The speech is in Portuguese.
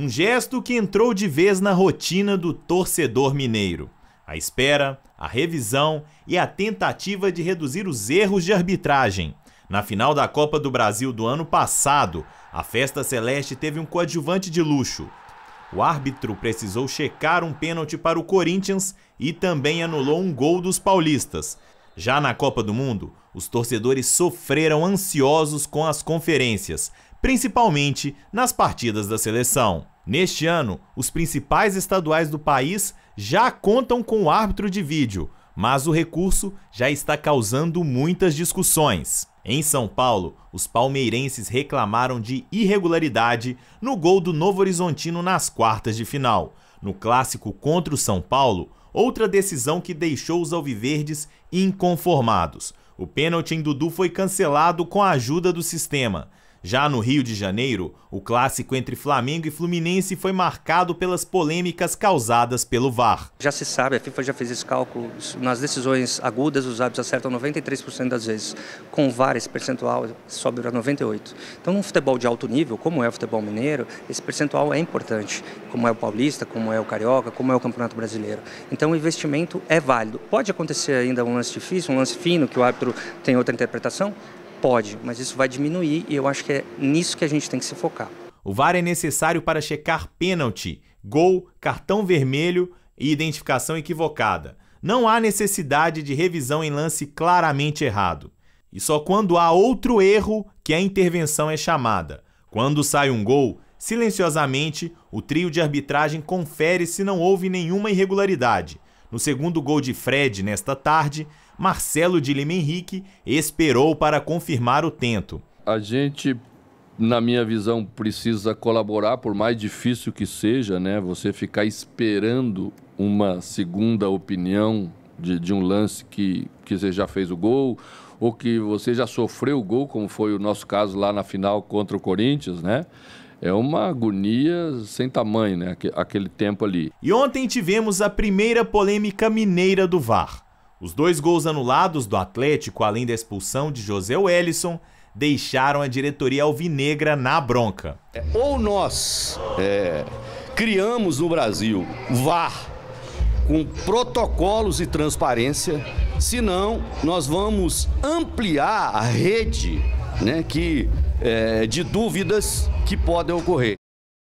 Um gesto que entrou de vez na rotina do torcedor mineiro. A espera, a revisão e a tentativa de reduzir os erros de arbitragem. Na final da Copa do Brasil do ano passado, a festa celeste teve um coadjuvante de luxo. O árbitro precisou checar um pênalti para o Corinthians e também anulou um gol dos paulistas. Já na Copa do Mundo, os torcedores sofreram ansiosos com as conferências, principalmente nas partidas da seleção. Neste ano, os principais estaduais do país já contam com o árbitro de vídeo, mas o recurso já está causando muitas discussões. Em São Paulo, os palmeirenses reclamaram de irregularidade no gol do Novo Horizontino nas quartas de final. No clássico contra o São Paulo, outra decisão que deixou os alviverdes inconformados. O pênalti em Dudu foi cancelado com a ajuda do sistema. Já no Rio de Janeiro, o clássico entre Flamengo e Fluminense foi marcado pelas polêmicas causadas pelo VAR. Já se sabe, a FIFA já fez esse cálculo. Nas decisões agudas, os árbitros acertam 93% das vezes. Com o VAR, esse percentual sobe para 98%. Então, num futebol de alto nível, como é o futebol mineiro, esse percentual é importante. Como é o paulista, como é o carioca, como é o campeonato brasileiro. Então, o investimento é válido. Pode acontecer ainda um lance difícil, um lance fino, que o árbitro tem outra interpretação? Pode, mas isso vai diminuir e eu acho que é nisso que a gente tem que se focar. O VAR é necessário para checar pênalti, gol, cartão vermelho e identificação equivocada. Não há necessidade de revisão em lance claramente errado. E só quando há outro erro que a intervenção é chamada. Quando sai um gol, silenciosamente, o trio de arbitragem confere se não houve nenhuma irregularidade. No segundo gol de Fred nesta tarde, Marcelo de Lima Henrique esperou para confirmar o tento. A gente, na minha visão, precisa colaborar, por mais difícil que seja, né? Você ficar esperando uma segunda opinião de, de um lance que, que você já fez o gol ou que você já sofreu o gol, como foi o nosso caso lá na final contra o Corinthians, né? É uma agonia sem tamanho, né? Aquele tempo ali. E ontem tivemos a primeira polêmica mineira do VAR. Os dois gols anulados do Atlético, além da expulsão de José Wellison, deixaram a diretoria alvinegra na bronca. É, ou nós é, criamos no Brasil VAR com protocolos e transparência, senão nós vamos ampliar a rede né, que, é, de dúvidas que podem ocorrer.